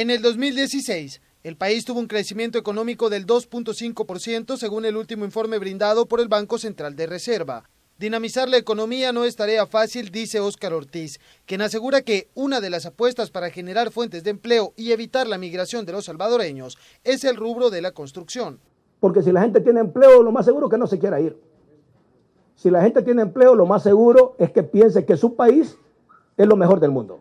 En el 2016, el país tuvo un crecimiento económico del 2.5% según el último informe brindado por el Banco Central de Reserva. Dinamizar la economía no es tarea fácil, dice Óscar Ortiz, quien asegura que una de las apuestas para generar fuentes de empleo y evitar la migración de los salvadoreños es el rubro de la construcción. Porque si la gente tiene empleo, lo más seguro es que no se quiera ir. Si la gente tiene empleo, lo más seguro es que piense que su país es lo mejor del mundo.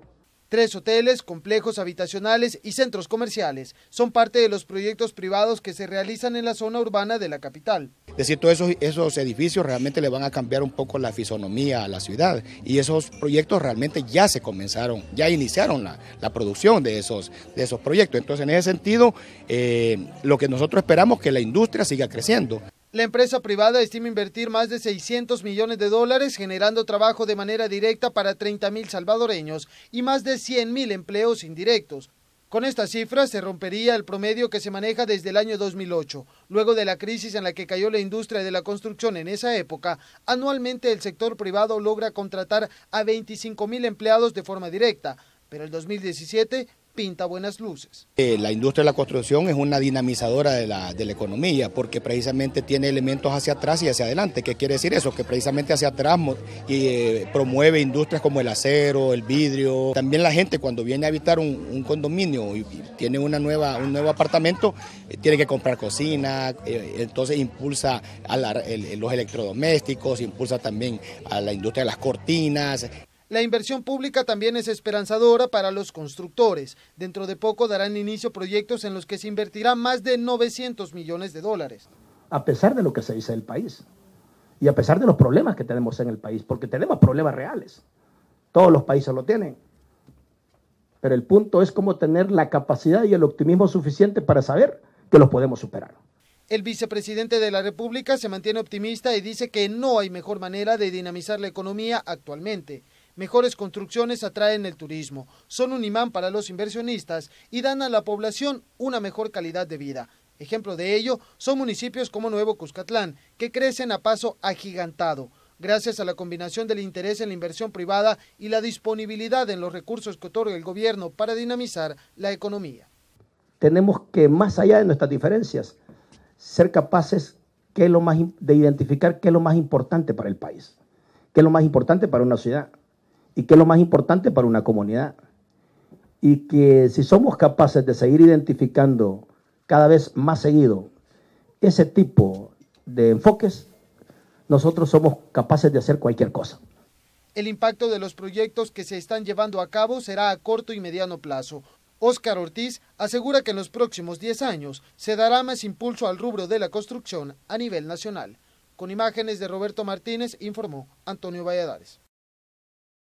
Tres hoteles, complejos habitacionales y centros comerciales son parte de los proyectos privados que se realizan en la zona urbana de la capital. Es decir, todos esos, edificios realmente le van a cambiar un poco la fisonomía a la ciudad y esos proyectos realmente ya se comenzaron, ya iniciaron la, producción de esos, de esos proyectos. Entonces, en ese sentido, eh, lo que nosotros esperamos es que la industria siga creciendo. La empresa privada estima invertir más de 600 millones de dólares generando trabajo de manera directa para 30 salvadoreños y más de 100 empleos indirectos. Con estas cifras se rompería el promedio que se maneja desde el año 2008. Luego de la crisis en la que cayó la industria de la construcción en esa época, anualmente el sector privado logra contratar a 25 mil empleados de forma directa, pero el 2017 pinta buenas luces. Eh, la industria de la construcción es una dinamizadora de la, economía porque precisamente tiene elementos hacia atrás y hacia adelante. ¿Qué quiere decir eso? Que precisamente hacia atrás y eh, promueve industrias como el acero, el vidrio. También la gente cuando viene a habitar un, condominio y, tiene una nueva, un nuevo apartamento, eh, tiene que comprar cocina, entonces impulsa a los electrodomésticos, impulsa también a la industria de las cortinas. La inversión pública también es esperanzadora para los constructores. Dentro de poco darán inicio proyectos en los que se invertirá más de 900 millones de dólares. A pesar de lo que se dice del país y a pesar de los problemas que tenemos en el país, porque tenemos problemas reales, todos los países lo tienen. Pero el punto es cómo tener la capacidad y el optimismo suficiente para saber que los podemos superar. El vicepresidente de la República se mantiene optimista y dice que no hay mejor manera de dinamizar la economía actualmente. Mejores construcciones atraen el turismo, son un imán para los inversionistas y dan a la población una mejor calidad de vida. Ejemplo de ello son municipios como Nuevo Cuscatlán, que crecen a paso agigantado. Gracias a la combinación del interés en la inversión privada y la disponibilidad en los recursos que otorga el gobierno para dinamizar la economía. Tenemos que, más allá de nuestras diferencias, ser capaces de identificar qué es lo más importante para el país, qué es lo más importante para una ciudad y que es lo más importante para una comunidad. Y que si somos capaces de seguir identificando cada vez más seguido ese tipo de enfoques, nosotros somos capaces de hacer cualquier cosa. El impacto de los proyectos que se están llevando a cabo será a corto y mediano plazo. Óscar Ortiz asegura que en los próximos 10 años se dará más impulso al rubro de la construcción a nivel nacional. Con imágenes de Roberto Martínez, informó Antonio Valladares.